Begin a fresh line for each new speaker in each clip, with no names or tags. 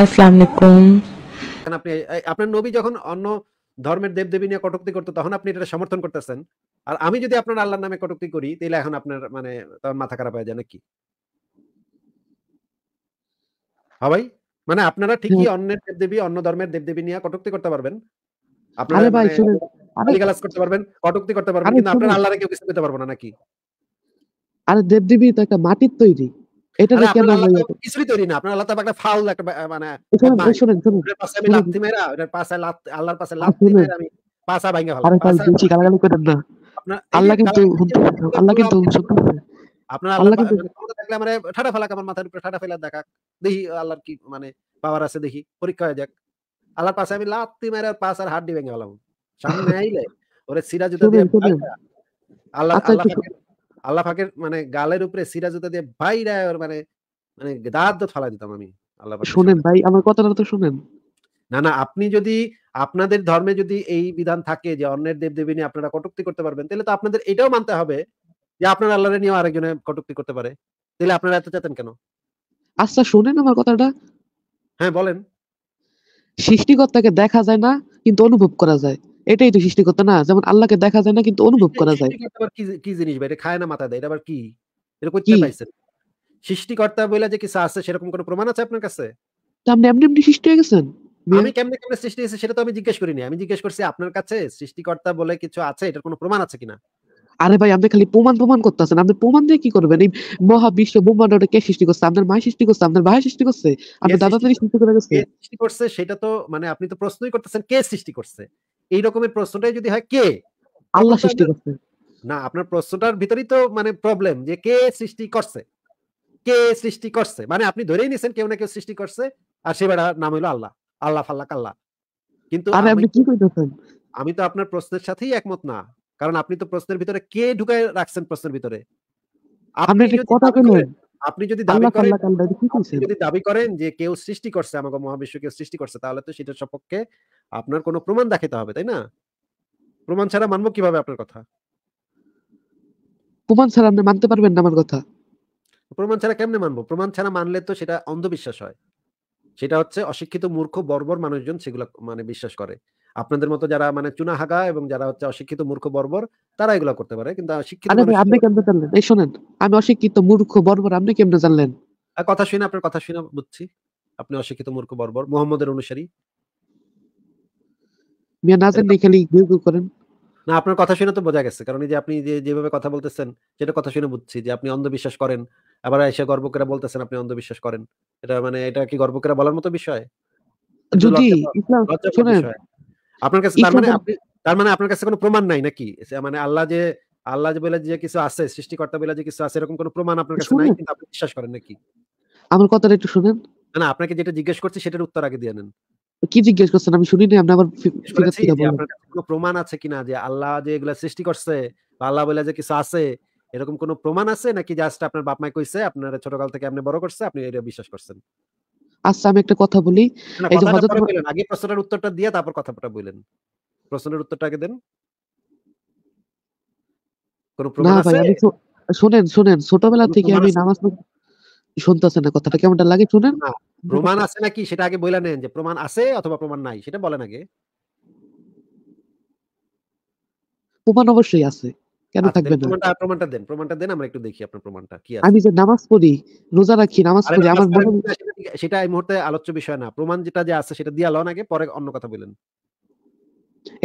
আসসালামু আলাইকুম
আপনি আপনার নবী যখন অন্য ধর্মের দেবদেবী নিয়ে কটুক্তি করতো তখন আপনি এটা সমর্থন করতেছেন আর আমি যদি আপনার আল্লাহর নামে কটুক্তি করি তাহলে এখন আপনার মানে মাথা খারাপ হয়ে যায় নাকি হ্যাঁ ভাই মানে আপনারা ঠিকই অন্যের দেব দেবী অন্য ধর্মের দেব দেবী নিয়ে কটুক্তি করতে পারবেন আপনারা গালাজ মানে করতে পারবেন কটুক্তি করতে পারবেন কিন্তু আপনার আল্লাহরে কেউ কিছু করতে পারবো না নাকি
আরে দেবদেবী তো একটা মাটির তৈরি এটা
কিছুই তৈরি না আপনার আল্লাহ একটা ফাউল একটা মানে
শুনুন শুনুন আমি
মেরা পাশে আল্লাহর পাশে মেরা আমি পাশা ভাঙা ভালো আরে
গালাগালি না আল্লাহ কিন্তু আল্লাহ কিন্তু
আপনার আল্লাহ দেখলে আমার ঠাটা ফেলাক আমার মাথার উপরে ঠাটা ফেলা দেখা দেখি আল্লাহর কি মানে পাওয়ার আছে দেখি পরীক্ষা হয়ে যাক আল্লাহর পাশে আমি লাত্তি মেরা পাশ আর হাড্ডি ভেঙে গেলাম সামনে আইলে ওরে আল্লাহ আচ্ছা, আল্লাহ আল্লাহ ফাঁকের মানে গালের উপরে সিরা জুতা দিয়ে ভাইরা ওর মানে মানে দাঁত ফালা দিতাম আমি আল্লাহ শুনেন
ভাই আমার কথাটা তো শুনেন
না না আপনি যদি আপনাদের ধর্মে যদি এই বিধান থাকে যে অন্যের দেব দেবী আপনারা কটুক্তি করতে পারবেন তাহলে তো আপনাদের এটাও মানতে হবে যে আপনার আল্লাহরে নিয়েও আরেকজনে কটুক্তি করতে পারে তাহলে আপনারা এত চাতেন কেন
আচ্ছা শুনেন আমার কথাটা হ্যাঁ বলেন সৃষ্টিকর্তাকে দেখা যায় না কিন্তু অনুভব করা যায় এটাই তো সৃষ্টি করতে না যেমন আল্লাহকে দেখা যায় না কিন্তু অনুভব করা যায়
কি জিনিস ভাই এটা খায় না মাথা দেয় এটা আবার কি এটা করতে পাইছেন সৃষ্টিকর্তা বলে যে কিছু আছে সেরকম কোনো প্রমাণ আছে আপনার কাছে
আপনি এমনি এমনি সৃষ্টি হয়ে গেছেন
আমি কেমনে কেমনে সৃষ্টি হয়েছে সেটা তো আমি জিজ্ঞেস করিনি আমি জিজ্ঞেস করছি আপনার কাছে সৃষ্টিকর্তা বলে কিছু আছে এটার কোনো প্রমাণ আছে কিনা
আরে ভাই আপনি খালি প্রমাণ প্রমাণ করতেছেন আপনি প্রমাণ দিয়ে কি করবেন এই মহাবিশ্ব ব্রহ্মাণ্ডটা কে সৃষ্টি করছে আপনার মা সৃষ্টি করছে আপনার ভাই সৃষ্টি করছে আপনার দাদা সৃষ্টি করে গেছে
সৃষ্টি করছে সেটা তো মানে আপনি তো প্রশ্নই করতেছেন কে সৃষ্টি করছে এই রকমের প্রশ্নটাই যদি হয় কে
আল্লাহ সৃষ্টি করছে
না আপনার প্রশ্নটার ভিতরেই তো মানে প্রবলেম যে কে সৃষ্টি করছে কে সৃষ্টি করছে মানে আপনি ধরেই নিছেন কেউ না কেউ সৃষ্টি করছে আর সে বেড়া নাম হলো আল্লাহ আল্লাহ ফাল্লাহ কাল্লা কিন্তু আপনি কি কইতেছেন আমি তো আপনার প্রশ্নের সাথেই একমত না কারণ আপনি তো প্রশ্নের ভিতরে কে ঢুকায় রাখছেন প্রশ্নের ভিতরে
আপনি কথা বলেন
আপনি যদি দাবি করেন যদি দাবি করেন যে কেউ সৃষ্টি করছে আমাকে মহাবিশ্ব কেউ সৃষ্টি করছে তাহলে তো সেটার সপক্ষে আপনার কোনো প্রমাণ দেখাতে হবে তাই না প্রমাণ ছাড়া মানবো কিভাবে আপনার কথা
প্রমাণ ছাড়া আপনি মানতে পারবেন না আমার কথা
প্রমাণ ছাড়া কেমনে মানবো প্রমাণ ছাড়া মানলে তো সেটা অন্ধবিশ্বাস হয় সেটা হচ্ছে অশিক্ষিত মূর্খ বর্বর মানুষজন সেগুলো মানে বিশ্বাস করে আপনাদের মতো যারা মানে চুনা হাগা এবং যারা হচ্ছে অশিক্ষিত মূর্খ বর্বর তারা এগুলো করতে পারে কিন্তু শিক্ষিত আপনি
কেমনে জানলেন এই শুনেন আমি অশিক্ষিত মূর্খ বর্বর আপনি কেমনে জানলেন
কথা শুনে আপনার কথা শুনে বুঝছি আপনি অশিক্ষিত মূর্খ বর্বর মোহাম্মদের অনুসারী
মিয়া না করেন
না আপনার কথা শুনে তো বোঝা গেছে কারণ যে আপনি যে যেভাবে কথা বলতেছেন সেটা কথা শুনে বুঝছি যে আপনি অন্ধবিশ্বাস করেন আবার এসে গর্ব করে বলতেছেন আপনি অন্ধবিশ্বাস করেন এটা মানে এটা কি গর্ব করে বলার মতো বিষয়
যদি ইসলাম
আপনার কাছে তার মানে আপনি তার মানে আপনার কাছে কোনো প্রমাণ নাই নাকি মানে আল্লাহ যে আল্লাহ যে বলে যে কিছু আছে সৃষ্টিকর্তা বলে যে কিছু আছে এরকম কোনো প্রমাণ আপনার কাছে নাই কিন্তু আপনি বিশ্বাস করেন নাকি
আমার কথাটা একটু শুনেন
না না আপনাকে যেটা জিজ্ঞেস করছি সেটার উত্তর আগে দিয়ে নেন
কি জিজ্ঞেস করছেন আমি শুনিনি আপনি আবার ফিরে
কোনো প্রমাণ আছে কিনা যে আল্লাহ যে এগুলা সৃষ্টি করছে বা আল্লাহ বলে যে কিছু আছে এরকম কোনো প্রমাণ আছে নাকি জাস্ট আপনার বাপ মা কইছে আপনার ছোটকাল থেকে আপনি বড় করছে আপনি এটা বিশ্বাস করছেন
আচ্ছা আমি একটা কথা বলি এই যে হযরত
আগে প্রশ্নের উত্তরটা দিয়ে তারপর কথাটা বলেন প্রশ্নের উত্তরটা আগে দেন না ভাই আমি
শুনেন শুনেন ছোটবেলা থেকে আমি নামাজ শুনতেছেন না কথাটা কেমনটা লাগে শুনেন
প্রমাণ আছে নাকি সেটা আগে বলে নেন যে প্রমাণ আছে অথবা প্রমাণ নাই সেটা বলেন আগে
প্রমাণ অবশ্যই আছে কেন আচ্ছা, থাকবে না প্রমাণটা
প্রমাণটা দেন প্রমাণটা দেন আমরা একটু দেখি আপনার প্রমাণটা কি আছে আমি যে
নামাজ পড়ি রোজা রাখি নামাজ পড়ি আমার মনে
হয় সেটা এই মুহূর্তে আলোচ্য বিষয় না প্রমাণ যেটা যে আছে সেটা দিয়ে লন আগে পরে অন্য কথা বলেন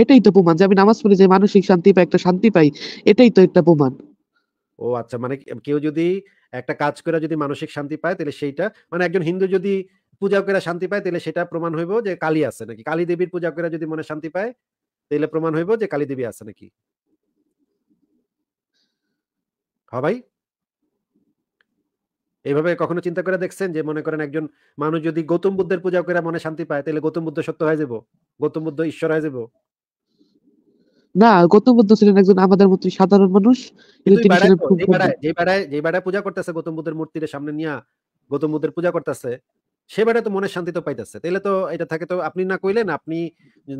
এটাই তো প্রমাণ যে আমি নামাজ পড়ে যে মানসিক শান্তি পাই একটা শান্তি পাই এটাই তো একটা প্রমাণ
ও আচ্ছা মানে কেউ যদি একটা কাজ করে যদি মানসিক শান্তি পায় তাহলে সেইটা মানে একজন হিন্দু যদি পূজা করে শান্তি পায় তাহলে সেটা প্রমাণ হইব যে কালী আছে নাকি কালী দেবীর পূজা করে যদি মনে শান্তি পায় তাহলে প্রমাণ হইব যে কালী দেবী আছে নাকি হ্যাঁ ভাই এইভাবে কখনো চিন্তা করে দেখছেন যে মনে করেন একজন মানুষ যদি গৌতম বুদ্ধের পূজা করে মনে শান্তি পায় তাহলে গৌতম বুদ্ধ সত্য হয়ে যাব গৌতম বুদ্ধ ঈশ্বর হয়ে যাব
না গৌতম বুদ্ধ ছিলেন একজন আমাদের মতো সাধারণ মানুষ কিন্তু তিনি ছিলেন যে
বেড়ায় যে বেড়ায় পূজা করতেছে গৌতম বুদ্ধের মূর্তির সামনে নিয়ে গৌতম বুদ্ধের পূজা করতেছে সে বেড়ায় তো মনে শান্তি তো পাইতেছে তাহলে তো এটা থাকে তো আপনি না কইলেন আপনি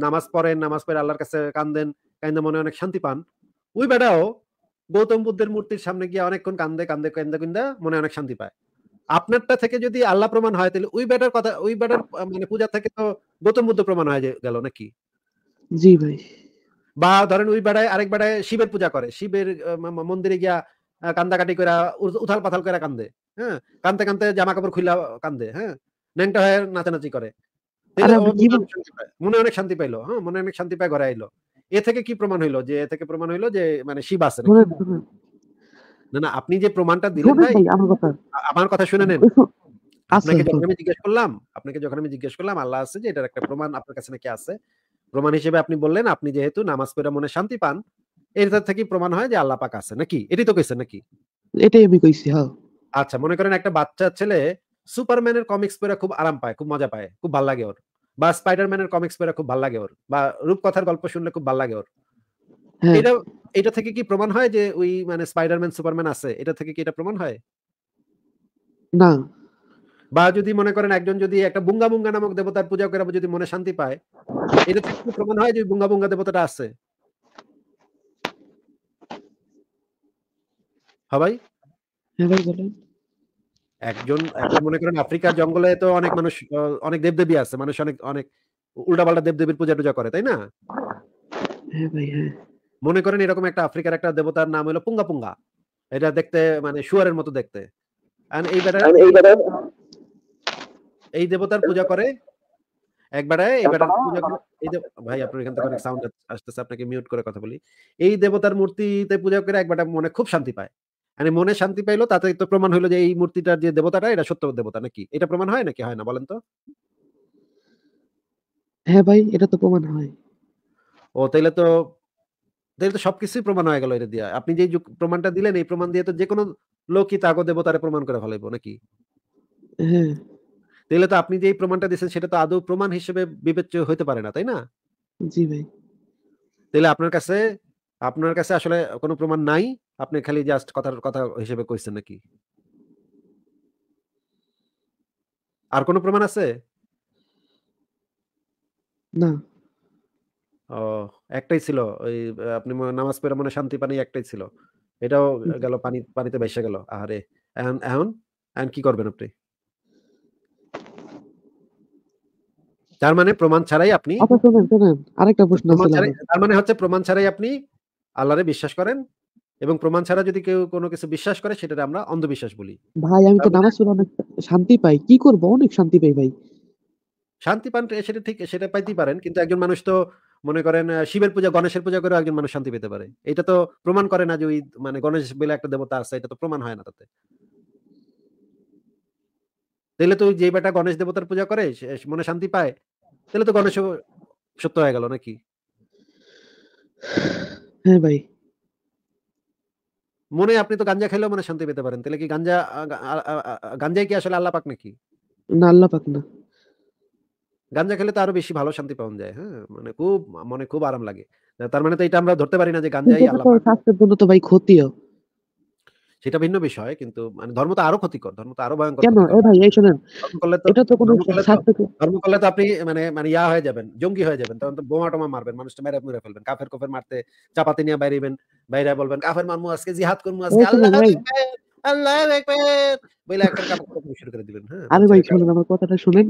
নামাজ পড়েন নামাজ পড়ে আল্লাহর কাছে কান দেন কান্দে মনে অনেক শান্তি পান ওই বেড়াও গৌতম বুদ্ধের মূর্তির সামনে গিয়ে অনেকক্ষণ কান্দে কান্দে কান্দে কান্দে মনে অনেক শান্তি পায় আপনারটা থেকে যদি আল্লাহ প্রমাণ হয় তাহলে ওই ব্যাটার কথা ওই ব্যাটার মানে পূজা থেকে তো গৌতম বুদ্ধ প্রমাণ হয়ে গেল নাকি জি ভাই বা ধরেন ওই বেড়ায় আরেক বেড়ায় শিবের পূজা করে শিবের মন্দিরে গিয়া কান্দাকাটি করে উথাল পাথাল করে কান্দে হ্যাঁ কান্দতে কান্দতে জামা কাপড় খুলে কান্দে হ্যাঁ ন্যাংটা হয়ে নাচানাচি করে মনে অনেক শান্তি পাইলো হ্যাঁ মনে অনেক শান্তি পায় ঘরে আইলো এ থেকে কি প্রমাণ হইলো যে এ থেকে প্রমাণ হইলো যে মানে শিব আছে না না আপনি যে প্রমাণটা দিলেন ভাই আমার কথা শুনে নেন আপনাকে যখন আমি জিজ্ঞেস করলাম আপনাকে যখন আমি জিজ্ঞেস করলাম আল্লাহ আছে যে এটার একটা প্রমাণ আপনার কাছে নাকি আছে প্রমাণ হিসেবে আপনি বললেন আপনি যেহেতু নামাজ পড়ে মনে শান্তি পান এর থেকে প্রমাণ হয় যে আল্লাহ পাক আছে নাকি এটাই তো কইছেন নাকি
এটাই আমি কইছি হ্যাঁ
আচ্ছা মনে করেন একটা বাচ্চা ছেলে সুপারম্যানের কমিক্স পড়ে খুব আরাম পায় খুব মজা পায় খুব ভালো লাগে ওর বা স্পাইডারম্যানের কমিক্স পড়া খুব ভালো লাগে ওর বা রূপকথার গল্প শুনলে খুব ভালো লাগে ওর হ্যাঁ। এটা এটা থেকে কি প্রমাণ হয় যে ওই মানে স্পাইডারম্যান সুপারম্যান আছে এটা থেকে কি এটা প্রমাণ হয় না বা যদি মনে করেন একজন যদি একটা বুঙ্গা বুঙ্গা নামক দেবতার পূজা করে যদি মনে শান্তি পায় এটা থেকে কি প্রমাণ হয় যে বুঙ্গা বুঙ্গা দেবতাটা আছে হ্যাঁ ভাই হ্যাঁ ভাই বলেন একজন মনে করেন আফ্রিকার জঙ্গলে তো অনেক মানুষ অনেক দেবদেবী আছে মানুষ অনেক অনেক উল্টাপাল্টা দেবদেবীর পূজা টুজা করে তাই না হ্যাঁ হ্যাঁ। মনে করেন এরকম একটা আফ্রিকার একটা দেবতার নাম হলো পুঙ্গা পুঙ্গা এটা দেখতে মানে শুয়ারের মতো দেখতে এই এই দেবতার পূজা করে একবারে ভাই এখান থেকে আসতেছে আপনাকে মিউট করে কথা বলি এই দেবতার মূর্তিতে পূজা করে একবার মনে খুব শান্তি পায় মানে মনে শান্তি পাইলো তাতে তো প্রমাণ হইলো যে এই মূর্তিটার যে দেবতাটা এটা সত্য দেবতা নাকি এটা প্রমাণ হয় নাকি হয় না বলেন তো
হ্যাঁ ভাই এটা তো প্রমাণ হয়
ও তাইলে তো তাইলে তো সবকিছুই প্রমাণ হয়ে গেল এটা দিয়ে আপনি যে প্রমাণটা দিলেন এই প্রমাণ দিয়ে তো যে কোনো লোকই তাগো দেবতারে প্রমাণ করে ফেলাইবো নাকি হ্যাঁ তাইলে তো আপনি যে এই প্রমাণটা দিয়েছেন সেটা তো আদৌ প্রমাণ হিসেবে বিবেচ্য হইতে পারে না তাই না জি ভাই তাহলে আপনার কাছে আপনার কাছে আসলে কোনো প্রমাণ নাই আপনি খালি জাস্ট কথার কথা হিসেবে কইছেন নাকি আর কোনো প্রমাণ আছে না ও একটাই ছিল ওই আপনি নামাজ পড়ে মনে শান্তি পানি একটাই ছিল এটাও গেল পানি পানিতে ভেসে গেল আরে এখন এখন এখন কি করবেন আপনি তার মানে প্রমাণ ছাড়াই আপনি
আচ্ছা, আরেকটা প্রশ্ন
তার মানে হচ্ছে প্রমাণ ছাড়াই আপনি আল্লাহরে বিশ্বাস করেন এবং প্রমাণ ছাড়া যদি কেউ কোনো কিছু বিশ্বাস করে সেটা আমরা অন্ধবিশ্বাস বলি
ভাই আমি তো নামাজ পড়ে অনেক শান্তি পাই কি করব অনেক শান্তি পাই ভাই
শান্তি পান সেটা ঠিক সেটা পাইতেই পারেন কিন্তু একজন মানুষ তো মনে করেন শিবের পূজা গণেশের পূজা করে একজন মানুষ শান্তি পেতে পারে এটা তো প্রমাণ করে না যে ওই মানে গণেশ বলে একটা দেবতা আছে এটা তো প্রমাণ হয় না তাতে তাহলে তো যে বেটা গণেশ দেবতার পূজা করে মনে শান্তি পায় তাহলে তো গণেশ সত্য হয়ে গেল নাকি হ্যাঁ ভাই। মনে আপনি তো গাঞ্জা খাইলেও মনে শান্তি পেতে পারেন। তাহলে কি গাঞ্জা গাঞ্জাই কি আসলে আল্লাহ পাক নাকি? না, আল্লাহ পাক না। গাঞ্জা খেলে তো আরো বেশি ভালো শান্তি পাওয়া যায়। হ্যাঁ? মানে খুব মনে খুব আরাম লাগে। তার মানে তো এটা আমরা ধরতে পারি না যে গাঞ্জাই আল্লাহ
পাক। স্বাস্থ্যের জন্য তো ভাই ক্ষতিও।
সেটা ভিন্ন বিষয় কিন্তু মানে ধর্ম তো আরো ক্ষতিকর ধর্ম তো আরো ভয়ঙ্কর কেন এ ভাই এই
শুনেন এটা তো কোনো
ধর্ম করলে তো আপনি মানে মানে ইয়া হয়ে যাবেন জঙ্গি হয়ে যাবেন তখন তো বোমা টোমা মারবেন মানুষটা মেরে মেরে ফেলবেন কাফের কোফের মারতে চাপাতি নিয়ে বাইরেবেন বাইরে বলবেন কাফের মারমু আজকে জিহাদ করমু আজকে আল্লাহ আল্লাহ একবার বলে একটা কাপড় শুরু করে দিবেন হ্যাঁ আরে ভাই
শুনুন আমার কথাটা শুনেন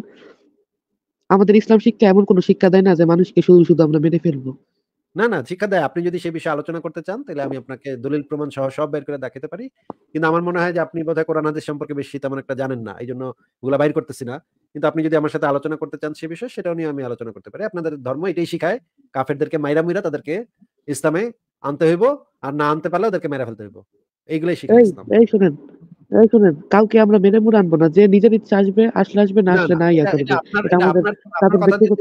আমাদের ইসলাম শিক্ষা এমন কোন শিক্ষা দেয় না যে মানুষকে শুধু শুধু আমরা মেনে ফেলবো
না না শিক্ষা দেয় আপনি যদি সেই বিষয়ে আলোচনা করতে চান তাহলে আমি আপনাকে দলিল প্রমাণ সহ সব বের করে দেখাতে পারি কিন্তু আমার মনে হয় যে আপনি বোধহয় কোরআন হাদিস সম্পর্কে বেশি তেমন একটা জানেন না এই জন্য ওগুলা বাইর করতেছি না কিন্তু আপনি যদি আমার সাথে আলোচনা করতে চান সে বিষয়ে সেটাও নিয়ে আমি আলোচনা করতে পারি আপনাদের ধর্ম এটাই শিখায় কাফেরদেরকে মাইরা মুইরা তাদেরকে ইসলামে আনতে হইব আর না আনতে পারলে ওদেরকে মেরা ফেলতে হইব এইগুলোই শিখায় ইসলাম
এই শুনেন শুনেন কাউকে আমরা মেনে মুড়ে আনবো না যে নিজের ইচ্ছা আসবে আসলে আসবে না আসলে না ইয়া করবে এটা আমাদের তাদের ব্যক্তিগত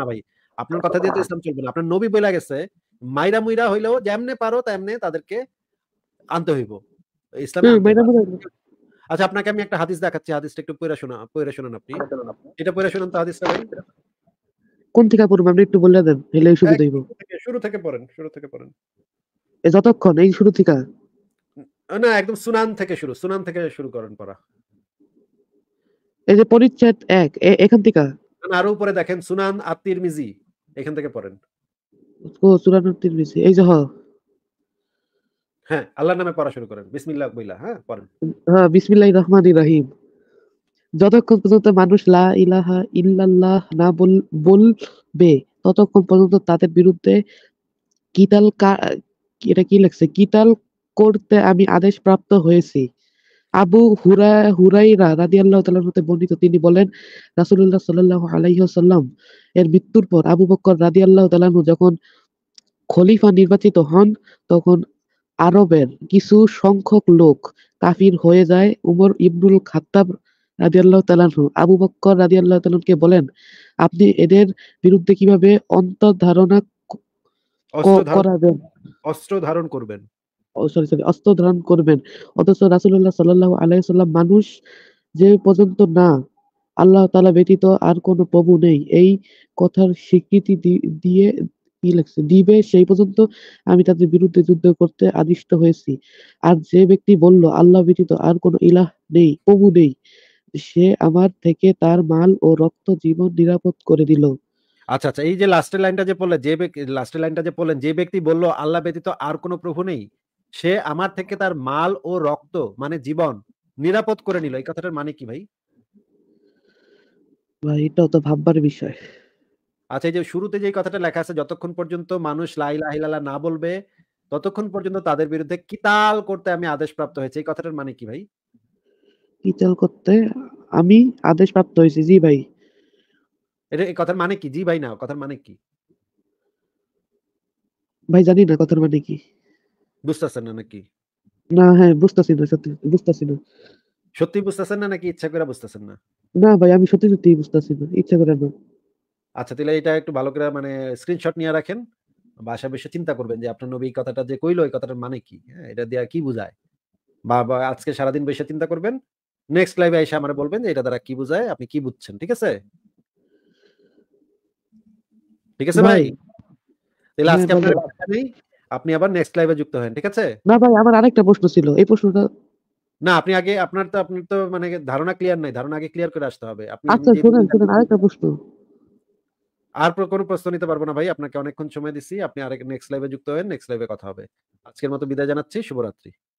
না ভাই আপনার কথা দিয়ে তো ইসলাম চলবে না আপনার নবী বলে গেছে মাইরা মুইরা হইলেও যেমনে পারো তেমনে তাদেরকে আনতে হইব ইসলাম আচ্ছা আপনাকে আমি একটা হাদিস দেখাচ্ছি হাদিসটা একটু পড়ে শোনা পড়ে শোনান আপনি এটা পড়ে শোনান তো হাদিসটা ভাই
কোন থেকে পড়বো আপনি একটু বলে দেন হইলে সুবিধা হইব
শুরু থেকে পড়েন শুরু থেকে পড়েন
এ যতক্ষণ এই শুরু থেকে
না একদম সুনান থেকে শুরু সুনান থেকে শুরু করেন পড়া
এই যে পরিচ্ছেদ এক এখান থেকে
আরো উপরে দেখেন সুনান আত্মির মিজি এখান থেকে পড়েন
ও সুনান আত্মির মিজি এই যে হ
হ্যাঁ আল্লাহর নামে পড়া শুরু করেন বিসমিল্লাহ বইলা হ্যাঁ পড়েন
হ্যাঁ বিসমিল্লাহির রহমানির রহিম যতক্ষণ পর্যন্ত মানুষ লা ইলাহা ইল্লাল্লাহ না বল বলবে ততক্ষণ পর্যন্ত তাদের বিরুদ্ধে কিতাল কা এটা কি লাগছে কিতাল করতে আমি আদেশ প্রাপ্ত হয়েছি আবু হুরা হুরাইরা রাদি আল্লাহ মতে বর্ণিত তিনি বলেন রাসুল্লাহ সাল আলাইসাল্লাম এর মৃত্যুর পর আবু বক্কর রাদি আল্লাহ তালাহু যখন খলিফা নির্বাচিত হন তখন আরবের কিছু সংখ্যক লোক কাফির হয়ে যায় উমর ইবনুল খাত্তাব আল্লাহ তালানহু আবু বক্কর রাদি আল্লাহ তালুকে বলেন আপনি এদের বিরুদ্ধে কিভাবে অন্তর্ধারণা করাবেন
অস্ত্র ধারণ করবেন
সরি সরি অস্ত্র ধারণ করবেন অথচ রাসুল্লাহ সাল্লাহ আলাইসাল্লাম মানুষ যে পর্যন্ত না আল্লাহ তালা ব্যতীত আর কোন প্রভু নেই এই কথার স্বীকৃতি দিয়ে কি লাগছে দিবে সেই পর্যন্ত আমি তাদের বিরুদ্ধে যুদ্ধ করতে আদিষ্ট হয়েছি আর যে ব্যক্তি বলল আল্লাহ ব্যতীত আর কোন ইলাহ নেই প্রভু নেই সে আমার থেকে তার মাল ও রক্ত জীবন নিরাপদ করে দিল
আচ্ছা আচ্ছা এই যে লাস্টের লাইনটা যে বললেন যে লাস্টের লাইনটা যে বললেন যে ব্যক্তি বলল আল্লাহ ব্যতীত আর কোনো প্রভু নেই সে আমার থেকে তার মাল ও রক্ত মানে জীবন নিরাপদ করে নিল এই কথাটার মানে কি ভাই
এটাও তো ভাববার বিষয়
আচ্ছা এই যে শুরুতে যে কথাটা লেখা আছে যতক্ষণ পর্যন্ত মানুষ লাইলা হিলালা না বলবে ততক্ষণ পর্যন্ত তাদের বিরুদ্ধে কিতাল করতে আমি আদেশ প্রাপ্ত হয়েছে এই কথাটার মানে কি ভাই
কিতাল করতে আমি আদেশ প্রাপ্ত হয়েছি জি ভাই
এটা এই কথার মানে কি জি ভাই না কথার মানে কি
ভাই জানি না কথার মানে কি
বুঝতেছেন না নাকি
না হ্যাঁ বুঝতেছি না সত্যি বুঝতেছি না
সত্যি বুঝতেছেন না নাকি ইচ্ছা করে বুঝতেছেন না
না ভাই আমি সত্যি সত্যি বুঝতেছি না ইচ্ছা করে না
আচ্ছা তাহলে এটা একটু ভালো করে মানে স্ক্রিনশট নিয়ে রাখেন বাসা চিন্তা করবেন যে আপনার নবী কথাটা যে কইলো এই কথাটার মানে কি হ্যাঁ এটা কি বোঝায় বা আজকে সারাদিন বসে চিন্তা করবেন নেক্সট লাইভে এসে আমার বলবেন যে এটা দ্বারা কি বোঝায় আপনি কি বুঝছেন ঠিক আছে ঠিক আছে ভাই তাহলে হ্যাঁ, আজকে আপনার নেই আপনি আবার নেক্সট লাইভে যুক্ত হন ঠিক আছে
না ভাই আমার আরেকটা প্রশ্ন ছিল এই প্রশ্নটা
না আপনি আগে আপনার তো আপনার তো মানে ধারণা ক্লিয়ার নাই ধারণা আগে ক্লিয়ার করে আসতে হবে আপনি আচ্ছা শুনুন শুনুন আরেকটা প্রশ্ন আর কোনো প্রশ্ন নিতে পারবো না ভাই আপনাকে অনেকক্ষণ সময় দিছি আপনি আরেক নেক্সট লাইভে যুক্ত হন নেক্সট লাইভে কথা হবে আজকের মতো বিদায় জানাচ্ছি শুভরাত্রি